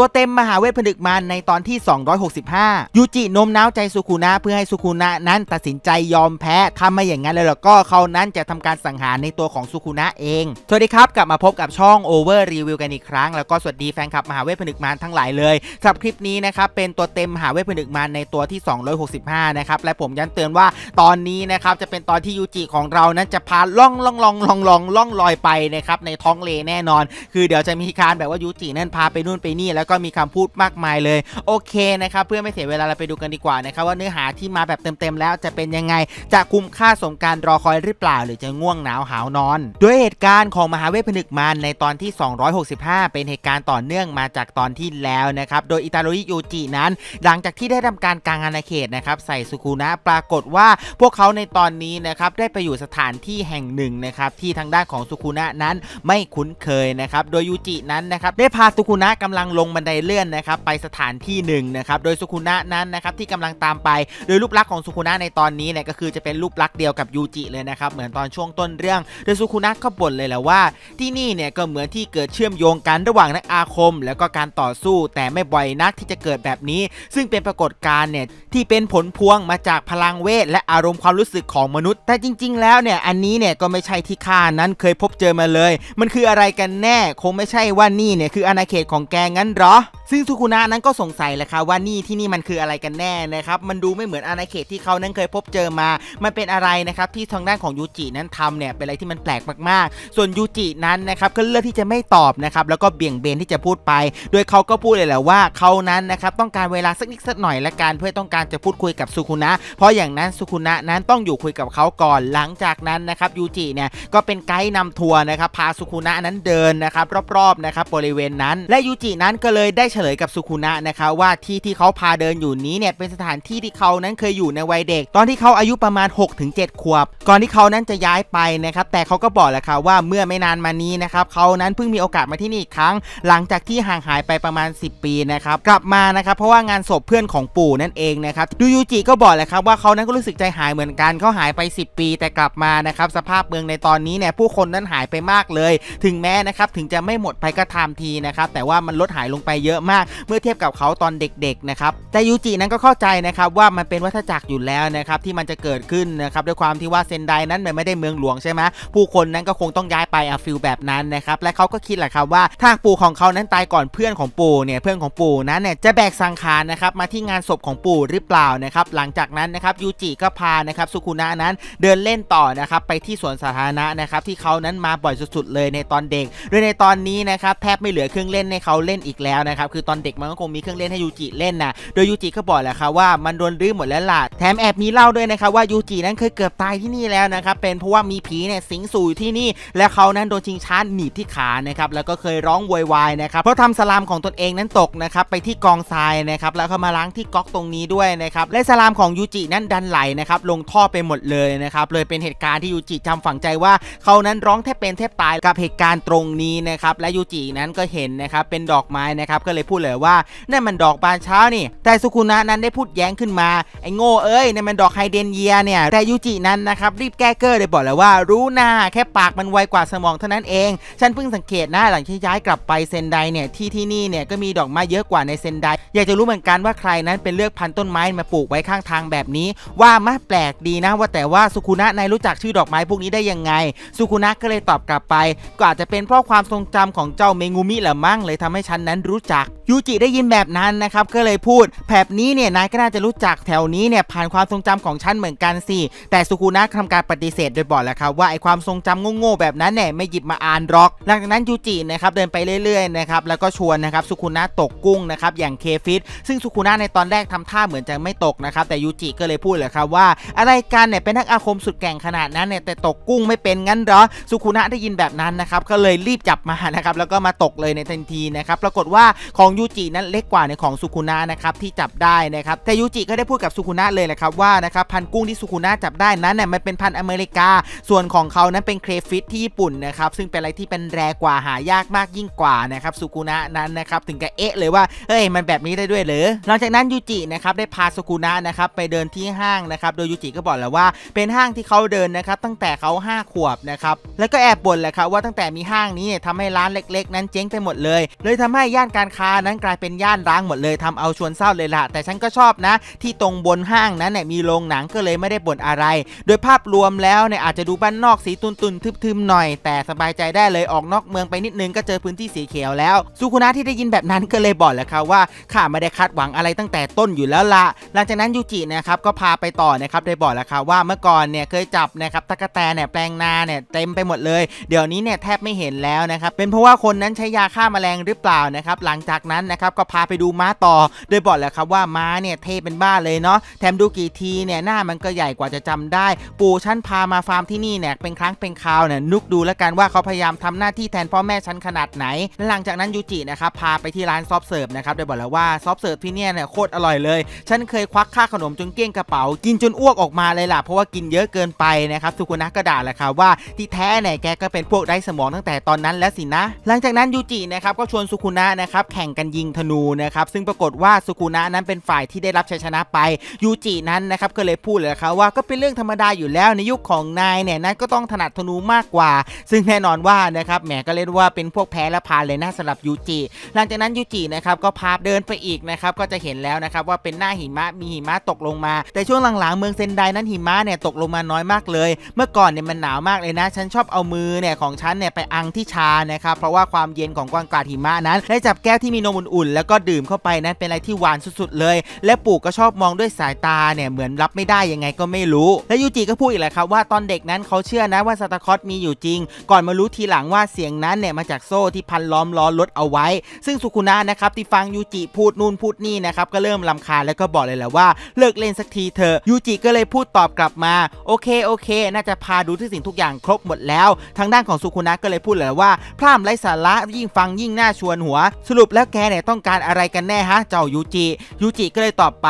ตัวเต็มมหาเวทผนึกมาในตอนที่ 265 ยูจิโน้มน้าวใจสุคุนะเพื่อให้สุคุนะนั้นตัดสินใจยอมแพ้ทำมาอย่างนั้นเลยแล้วก็เขานั้นจะทำการสังหารในตัวของสุคุนะเองสวัสดีครับ กลับมาพบกับช่องโอเวอร์รีวิวกันอีกครั้ง แล้วก็สวัสดีแฟนคลับมหาเวทผนึกมาทั้งหลายเลยสำหรับคลิปนี้นะครับเป็นตัวเต็มมหาเวทผนึกมาในตัวที่ 265 นะครับและผมย้ำเตือนว่าตอนนี้นะครับจะเป็นตอนที่ยูจิของเรานั้นจะพาล่องล่องล่องล่องล่องล่องลอยไปนะครับในท้องเลแน่นอนคือเดี๋ยวจะมีการแบบว่ายูจินั้นพาไปนู่นไปนี่แล้วแล้วก็มีคำพูดมากมายเลย โอเคนะครับ เพื่อไม่เสียเวลาเราไปดูกันดีกว่านะครับว่าเนื้อหาที่มาแบบเต็มๆแล้วจะเป็นยังไงจะคุ้มค่าสมการรอคอยหรือเปล่า หรือจะง่วงหนาวหาวนอนด้วยเหตุการณ์ของมหาเวทผนึกมันในตอนที่ 265 เป็นเหตุการณ์ต่อเนื่องมาจากตอนที่แล้วนะครับโดยอิตาลียูจินั้น หลังจากที่ได้ทำการกลางอาณาเขตนะครับ ใส่สุคุนะปรากฏว่าพวกเขาในตอนนี้นะครับได้ไปอยู่สถานที่แห่งหนึ่งนะครับที่ทางด้านของสุคุนะนั้นไม่คุ้นเคยนะครับโดยยูจินั้นนะครับได้พาสุคุนะกำลังลงบันไดเลื่อนนะครับไปสถานที่หนึ่งนะครับโดยสุคุนะนั้นนะครับที่กำลังตามไป โดยรูปลักษณ์ของสุคุนะในตอนนี้เนี่ยก็คือจะเป็นรูปลักษณ์เดียวกับยูจิเลยนะครับ เหมือนตอนช่วงต้นเรื่อง โดยสุคุนะก็บ่นเลยแหละว่าที่นี่เนี่ยก็เหมือนที่เกิดเชื่อมโยงกันระหว่างนักอาคม แล้วก็การต่อสู้ แต่ไม่บ่อยนักที่จะเกิดแบบนี้ ซึ่งเป็นปรากฏการณ์เนี่ยที่เป็นผลพวงมาจากพลังเวทและอารมณ์ความรู้สึกของมนุษย์ แต่จริง ๆ แล้วเนี่ยอันนี้เนี่ยก็ไม่ใช่ที่ข้านั้นเคยพบเจอมาเลย มันคืออะไรกันแน่คงไม่ใช่ว่านี่เนี่ยคืออาณาเขตของแกงั้น என்றா ซึ่งสุกุนะนั้นก็สงสัยแหละครับว่านี่ที่นี่มันคืออะไรกันแน่นะครับมันดูไม่เหมือน อาณาเขตที่เขานั้นเคยพบเจอมา มันเป็นอะไรนะครับที่ทางด้านของยูจินั้นทำเนี่ยเป็นอะไรที่มันแปลกมากๆ ส่วนยูจินั้นนะครับก็เลือกที่จะไม่ตอบนะครับแล้วก็เบี่ยงเบนที่จะพูดไป โดยเขาก็พูดเลยแหละว่าเขานั้นนะครับต้องการเวลาสักนิดสักหน่อยละกัน เพื่อต้องการจะพูดคุยกับสุคุนะเพราะอย่างนั้นสุคุนะนั้นต้องอยู่คุยกับเขาก่อนหลังจากนั้นนะครับยูจิเนี่ยก็เป็นไกด์นำทัวร์นะครับพาสุคุนะนั้นเดินนะครับรอบๆนะครับบริเวณนั้น และยูจินั้นก็เลยได้ใฉลยกับสุคุณะนะคะว่าที่ที่เขาพาเดินอยู่นี้เนี่ยเป็นสถานที่ที่เขานั้นเคยอยู่ในวัยเด็กตอนที่เขาอายุประมาณ6-7ขวบ ก่อนที่เขานั้นจะย้ายไปนะครับแต่เขาก็บอกแหละค่ะว่าเมื่อไม่นานมานี้นะครับเขานั้นเพิ่งมีโอกาสมาที่นี่อีกครั้ง หลังจากที่ห่างหายไปประมาณ 10 ปีนะครับกลับมานะครับเพราะว่างานศพเพื่อนของปู่นั่นเองนะครับดูยูจิก็บอกแหละครับว่าเขานั้นก็รู้สึกใจหายเหมือนกันเขาหายไป 10 ปีแต่กลับมานะครับสภาพเมืองในตอนนี้เนี่ยผู้คนนั้นหายไปมากเลย ถึงแม้นะครับถึงจะไม่หมดไปก็ทำทีนะครับแต่ว่ามันลดหายลงไปเยอะมากเมื่อเทียบกับเขาตอนเด็กๆนะครับ แต่ยูจินั้นก็เข้าใจนะครับว่ามันเป็นวัฏจักรอยู่แล้วนะครับที่มันจะเกิดขึ้นนะครับด้วยความที่ว่าเซนไดนั้นมันไม่ได้เมืองหลวงใช่ไหมผู้คนนั้นก็คงต้องย้ายไปอาฟิลแบบนั้นนะครับ และเขาก็คิดแหละครับว่า ถ้าปู่ของเขานั้นตายก่อนเพื่อนของปู่เนี่ยเพื่อนของปู่นั้นเนี่ยจะแบกสังขารนะครับมาที่งานศพของปู่หรือเปล่านะครับหลังจากนั้นนะครับยูจิก็พานะครับสุคุนะนั้นเดินเล่นต่อนะครับไปที่สวนสาธารณะนะครับที่เขานั้นมาบ่อยสุดๆเลยในตอนเด็กโดยในตอนนี้นะครับแทบไม่เหลือเครื่องเล่นให้เขาเล่นอีกแล้วนะครับือตอนเด็กมันก็คงมีเครื่องเล่นให้ยูจิเล่นนะ โดยยูจิก็บอกแหละครับว่ามันโดนรื้อหมดแล้วล่ะ แถมแอบมีเล่าด้วยนะครับว่ายูจินั้นเคยเกือบตายที่นี่แล้วนะครับเป็นเพราะว่ามีผีเนี่ยสิงสู่อยู่ที่นี่ และเขานั้นโดนชิงช้าหนีบที่ขานะครับแล้วก็เคยร้องวอยวายนะครับเพราะทำสลามของตนเองนั้นตกนะครับไปที่กองทรายนะครับแล้วเขามาล้างที่ก๊อกตรงนี้ด้วยนะครับและสลามของยูจินั้นดันไหลนะครับลงท่อไปหมดเลยนะครับเลยเป็นเหตุการณ์ที่ยูจิจำฝังใจว่าเขานั้นร้องแทบเป็นแทบตายกับเหตุการณ์ตรงนี้นะครับและยูจินั้นก็เห็นนะครับเป็นดอกไม้นะครับก็เลยพูดเลยว่า นั่นมันดอกบานเช้านี่แต่สุคุณะนั้นได้พูดแย้งขึ้นมา ไอ้โง่เอ้ยนั่นมันดอกไฮเดนเยียเนี่ยแต่ยูจินั้นนะครับ รีบแก้เกอร์เลยบอกเลยว่ารู้หน้าแค่ปากมันไวกว่าสมองเท่านั้นเอง ฉันเพิ่งสังเกตนะหลังที่ย้ายกลับไปเซนไดเนี่ยที่ที่นี่เนี่ยก็มีดอกไม้เยอะกว่าในเซนได อยากจะรู้เหมือนกันว่าใครนั้นเป็นเลือกพันต้นไม้มาปลูกไว้ข้างทางแบบนี้ ว่ามาแปลกดีนะว่าแต่ว่าสุคุณะนายรู้จักชื่อดอกไม้พวกนี้ได้ยังไง สุคุณะก็เลยตอบกลับไปก็อาจจะเป็นเพราะความทรงจำของเจ้าเมงูมิแหละมั้งเลยทำให้ฉันนั้นรู้จักยูจิได้ยินแบบนั้นนะครับก็เลยพูด แบบนี้เนี่ยนายก็น่าจะรู้จักแถวนี้เนี่ยผ่านความทรงจำของฉันเหมือนกันสิแต่สุคุนะทำการปฏิเสธโดยบอกแล้วครับว่าไอความทรงจำโง่ๆแบบนั้นเนี่ยไม่หยิบมาอ่านหรอกหลังจากนั้นยูจินะครับเดินไปเรื่อยๆนะครับแล้วก็ชวนนะครับสุคุนะตกกุ้งนะครับอย่างเคฟิตซึ่งสุคุนะในตอนแรกทำท่าเหมือนจะไม่ตกนะครับแต่ยูจิก็เลยพูดเลยครับว่าอะไรกันเนี่ยเป็นนักอาคมสุดแก่งขนาดนั้นเนี่ยแต่ตกกุ้งไม่เป็นงั้นหรอ สุคุนะได้ยินแบบนั้นนะครับก็เลยรีบจับมานะครับแล้วก็มาตกเลยในทันทีนะครับปรากฏว่าของยูจินั้นเล็กกว่าในของสุคุนะนะครับที่จับได้นะครับแต่ยูจิก็ได้พูดกับสุคุนะเลยแหละครับว่านะครับพันกุ้งที่สุคุนะจับได้นั้นเนี่ยมันเป็นพันอเมริกา ส่วนของเขานั้นเป็นเครฟิตที่ญี่ปุ่นนะครับซึ่งเป็นอะไรที่เป็นแรกว่าหายากมากยิ่งกว่านะครับสุคุนะนั้นนะครับถึงกับเอ๊ะเลยว่าเอ้ย มันแบบนี้ได้ด้วยหรือหลังจากนั้นยูจินะครับได้พาสุคุนะนะครับไปเดินที่ห้างนะครับโดยยูจิก็บอกแล้วว่าเป็นห้างที่เขาเดินนะครับตั้งแต่เขา 5 ขวบนะครับแล้วก็แอบบ่นแหละครับว่าตั้งแต่มีห้างนี้ทาให้ร้านเล็ก ๆ นั้นเจ๊งไปหมดเลยเลยทำให้ย่านการค้าานั้นกลายเป็นย่านร้างหมดเลย ทำเอาชวนเศร้าเลยล่ะ แต่ฉันก็ชอบนะที่ตรงบนห้างนั้นเนี่ยมีโรงหนังก็เลยไม่ได้บ่นอะไร โดยภาพรวมแล้วเนี่ยอาจจะดูบ้านนอกสีตุนตุนทึมๆหน่อย แต่สบายใจได้เลยออกนอกเมืองไปนิดนึงก็เจอพื้นที่สีเขียวแล้วสุคุนะที่ได้ยินแบบนั้นก็เลยบอกแหละครับว่าข้าไม่ได้คาดหวังอะไรตั้งแต่ต้นอยู่แล้วละหลังจากนั้นยูจินะครับก็พาไปต่อนะครับได้บอกแลลวครับว่าเมื่อก่อนเนี่ยเคยจับนะครับตะกะแตนเนี่ยแปลงนาเนี่ยเต็มไปหมดเลยเดี๋ยวนี้เนี่ยแทบไม่เห็นแล้วนะครับเป็นเพราะว่าคนนั้นใช้ยาฆ่าแมลงหรือเปล่านะครับหลังจากากนั้นนะครับก็พาไปดูม้าต่อโดยบอกแล้วครับว่าม้าเนี่ยเทเป็นบ้าเลยเนาะแถมดูกี่ทีเนี่ยหน้ามันก็ใหญ่กว่าจะจำได้ ปู่ฉันพามาฟาร์มที่นี่เนี่ยเป็นครั้งเป็นคราวเนี่ยนุกดูแล้วกันว่าเขาพยายามทำหน้าที่แทนพ่อแม่ฉันขนาดไหน หลังจากนั้นยูจินะครับพาไปที่ร้านซอฟเสิร์ฟนะครับโดยบอกแล้วว่าซอฟเสิร์ฟที่เนี่ยเนี่ยโคตรอร่อยเลย ฉันเคยควักค่าขนมจนเกี้ยงกระเป๋ากินจนอ้วกออกมาเลยล่ะเพราะว่ากินเยอะเกินไปนะครับสุกุนะก็ด่าแหละครับว่าที่แท้เนี่ยแกก็เป็นพวกได้สมองตั้งแต่ตอนนั้นแล้วสินะ หลังจากนั้นยูจินะครับก็ชวนสุกุนะนะครับแข่งกันยิงธนูนะครับซึ่งปรากฏว่าสุกุนะนั้นเป็นฝ่ายที่ได้รับชัยชนะไปยูจินั้นนะครับก็เลยพูดเลยครับว่าก็เป็นเรื่องธรรมดาอยู่แล้ว ในยุคของนายเนี่ยนั้นก็ต้องถนัดธนูมากกว่า ซึ่งแน่นอนว่านะครับแหมก็เล่นว่าเป็นพวกแพ้และพาเลยนะสำหรับยูจิ หลังจากนั้นยูจินะครับก็พาเดินไปอีกนะครับก็จะเห็นแล้วนะครับว่าเป็นหน้าหิมะมีหิมะตกลงมา แต่ช่วงหลังๆเมืองเซนไดนั้นหิมะเนี่ยตกลงมาน้อยมากเลย เมื่อก่อนเนี่ยมันหนาวมากเลยนะฉันชอบเอามือเนี่ยของฉันเนี่ยไปอังที่ชานะครับเพราะว่าความเย็นของกวางกาดหิมะนั้นได้จับแก้วที่มีีนมอุ่นๆ แล้วก็ดื่มเข้าไปนั้นเป็นอะไรที่หวานสุดๆเลย และปู่ก็ชอบมองด้วยสายตาเนี่ย เหมือนรับไม่ได้ยังไงก็ไม่รู้ และยูจิก็พูดอีกแหละครับว่าตอนเด็กนั้นเขาเชื่อนะว่าซาตาคอสมีอยู่จริง ก่อนมารู้ทีหลังว่าเสียงนั้นเนี่ย มาจากโซ่ที่พันล้อมล้อรถเอาไว้ ซึ่งสุคุนะนะครับที่ฟังยูจิพูดนู่นพูดนี่นะครับก็เริ่มลำคาแล้วก็บอกเลยแหละว่า เลิกเล่นสักทีเถอะยูจิก็เลยพูดตอบกลับมาโอเคโอเค น่าจะพาดูทุกสิ่งทุกอย่างครบหมดแล้ว ทางด้านของสุคุนะก็เลยพูดเลยว่าพร่ำไร้สาระยิ่งฟังยิ่งน่าชวนหัว สรุปแล้วแกเนี่ยต้องการอะไรกันแน่ฮะ เจ้ายูจิยูจิก็เลยตอบไป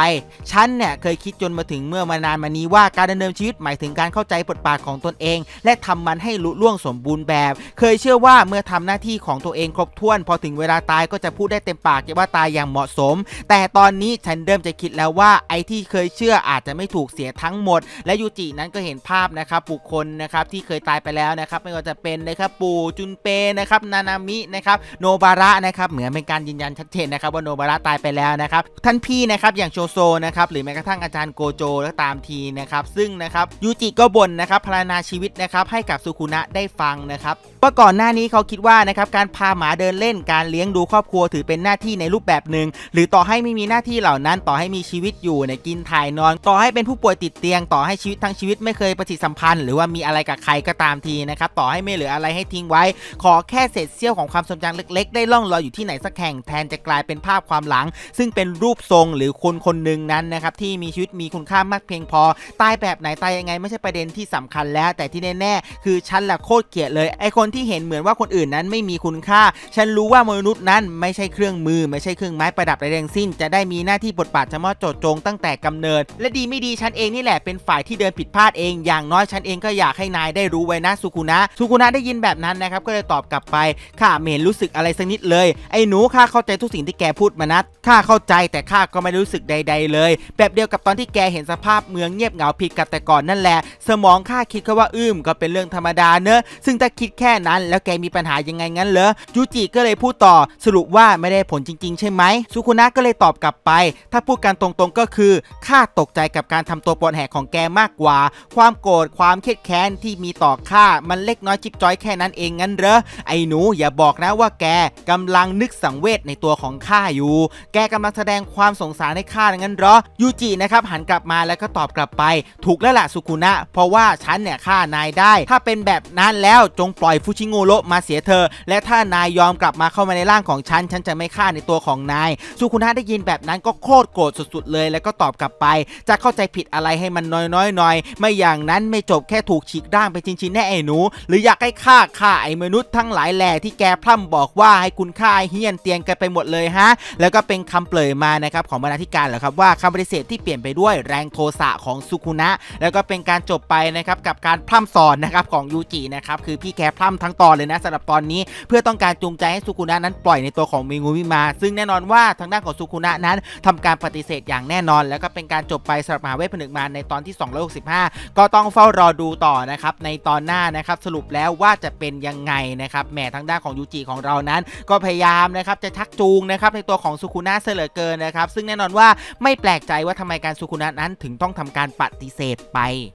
ฉันเนี่ยเคยคิดจนมาถึงเมื่อมานานมานี้ว่า การดำเนินชีวิตหมายถึงการเข้าใจบทบาทของตนเอง และทำมันให้ลุล่วงสมบูรณ์แบบ เคยเชื่อว่าเมื่อทำหน้าที่ของตัวเองครบถ้วน พอถึงเวลาตายก็จะพูดได้เต็มปากว่าตายอย่างเหมาะสม แต่ตอนนี้ฉันเริ่มจะคิดแล้วว่าไอ้ที่เคยเชื่ออาจจะไม่ถูกเสียทั้งหมดและยูจินั้นก็เห็นภาพนะครับบุคคลนะครับที่เคยตายไปแล้วนะครับไม่ว่าจะเป็นนะครับปู่จุนเปนะครับนานามินะครับโนบาระนะครับเหมือนเป็นการยืนยันชัดเจนนะครับว่าโนบาระตายไปแล้วนะครับท่านพี่นะครับอย่างโชโซนะครับหรือแม้กระทั่งอาจารย์โกโจ และตามทีนะครับซึ่งนะครับยูจิก็บ่นนะครับพรรณนาชีวิตนะครับให้กับสุคุณะได้ฟังนะครับว่าก่อนหน้านี้เขาคิดว่านะครับการพาหมาเดินเล่นการเลี้ยงดูครอบครัว ถือเป็นหน้าที่ในรูปแบบหนึ่งหรือต่อให้ไม่มีหน้าที่เหล่านั้น ต่อให้มีชีวิตอยู่ในกินถ่ายนอน ต่อให้เป็นผู้ป่วยติดเตียงต่อให้ชีวิตทั้งชีวิตไม่เคยปฏิสัมพันธ์ หรือว่ามีอะไรกับใครก็ตามทีนะครับต่อให้ไม่เหลืออะไรให้ทิ้งไว้ ขอแค่เศษเสี้ยวของความทรงจำเล็ก ๆ ได้ล่องลอยอยู่ที่ไหนสักแห่งแทนจะกลายเป็นภาพความหลัง ซึ่งเป็นรูปทรงหรือคนคนหนึ่งนั้นนะครับที่มีชีวิตมีคุณค่ามากเพียงพอตายแบบไหนตายยังไงไม่ใช่ประเด็นที่สำคัญแล้ว แต่ที่แน่ ๆ คือฉันแหละโคตรเกลียดเลยไอคนนที่เห็นเหมือนว่าคนอื่นนั้นไม่มีคุณค่า ฉันรู้ว่ามนุษย์นั้นไม่ใช่เครื่องมือ ไม่ใช่เครื่องไม้ประดับใดทังสิ้น จะได้มีหน้าที่บทบาทเฉพาะโจทจงตั้งแต่กำเนิด และดีไม่ดีฉันเองนี่แหละเป็นฝ่ายที่เดินผิดพลาดเอง อย่างน้อยฉันเองก็อยากให้นายได้รู้ไว้นะสุกุนะ สุกุนะได้ยินแบบนั้นนะครับ ก็เลยตอบกลับไป ข้าไม่เห็นรู้สึกอะไรสักนิดเลย ไอ้หนูข้าเข้าใจทุกสิ่งที่แกพูดมานะข้าเข้าใจแต่ข้าก็ไม่รู้สึกใด ๆ เลย แบบเดียวกับตอนที่แกเห็นสภาพเมือง เงียบเหงาผิดกับแต่ก่อนนั่นแหละ สมองข้าคิดแค่ว่าอึมก็เป็นเรื่องธรรมดาเนอะ ซึ่งถ้าคิดแนั้นแล้วแกมีปัญหายังไงงั้นเหรอ ยูจิก็เลยพูดต่อสรุปว่าไม่ได้ผลจริงๆใช่ไหมสุคุนะก็เลยตอบกลับไป ถ้าพูดกันตรงๆก็คือข้าตกใจกับการทำตัวปนแหกของแกมากกว่า ความโกรธความเครียดแค้นที่มีต่อข้ามันเล็กน้อยจิบจ้อยแค่นั้นเองงั้นเหรอ ไอ้หนูอย่าบอกนะว่าแกกำลังนึกสังเวชในตัวของข้าอยู่ แกกำลังแสดงความสงสารให้ข้างั้นเหรอยูจินะครับหันกลับมาแล้วก็ตอบกลับไป ถูกแล้วล่ะสุคุนะเพราะว่าฉันเนี่ยฆ่านายได้ ถ้าเป็นแบบนั้นแล้วจงปล่อยฟูชิโงโละมาเสียเธอ และถ้านายยอมกลับมาเข้ามาในร่างของฉัน ฉันจะไม่ฆ่าในตัวของนายสุคุนะได้ยินแบบนั้นก็โคตรโกรธสุดๆ เลย แล้วก็ตอบกลับไป จะเข้าใจผิดอะไรให้มันน้อยๆหน่อยไม่อย่างนั้นไม่จบแค่ถูกฉีกร่างไปชิ้นๆแน่ไอ้หนู หรืออยากให้ฆ่าฆ่า ไอ้มนุษย์ทั้งหลายแหล่ที่แกพร่ำบอกว่าให้คุณฆ่าเฮี้ยนเตียงกันไปหมดเลยฮะแล้วก็เป็นคำเปลยมานะครับของบรรณาธิการเหรอครับว่าคำปฏิเสธที่เปลี่ยนไปด้วยแรงโทสะของสุคุนะแล้วก็เป็นการจบไปนะครับกับการพร่ำสอนนะครับของยูจินะครับ คือพี่แกพร่ำทั้งตอนเลยนะสำหรับตอนนี้เพื่อต้องการจูงใจให้สุกุนะนั้นปล่อยในตัวของมิงูมิมาซึ่งแน่นอนว่าทางด้านของสุกุนะนั้น ทำการปฏิเสธอย่างแน่นอน แล้วก็เป็นการจบไปสำหรับมหาเวทผนึกมาในตอนที่ 265 ก็ต้องเฝ้ารอดูต่อนะครับในตอนหน้านะครับสรุปแล้วว่าจะเป็นยังไงนะครับแหมทางด้านของยูจิของเรานั้น ก็พยายามนะครับจะชักจูงนะครับในตัวของสุกุนะเสลอเกินนะครับซึ่งแน่นอนว่าไม่แปลกใจว่าทำไมการสุกุนะนั้น ถึงต้องทำการปฏิเสธไป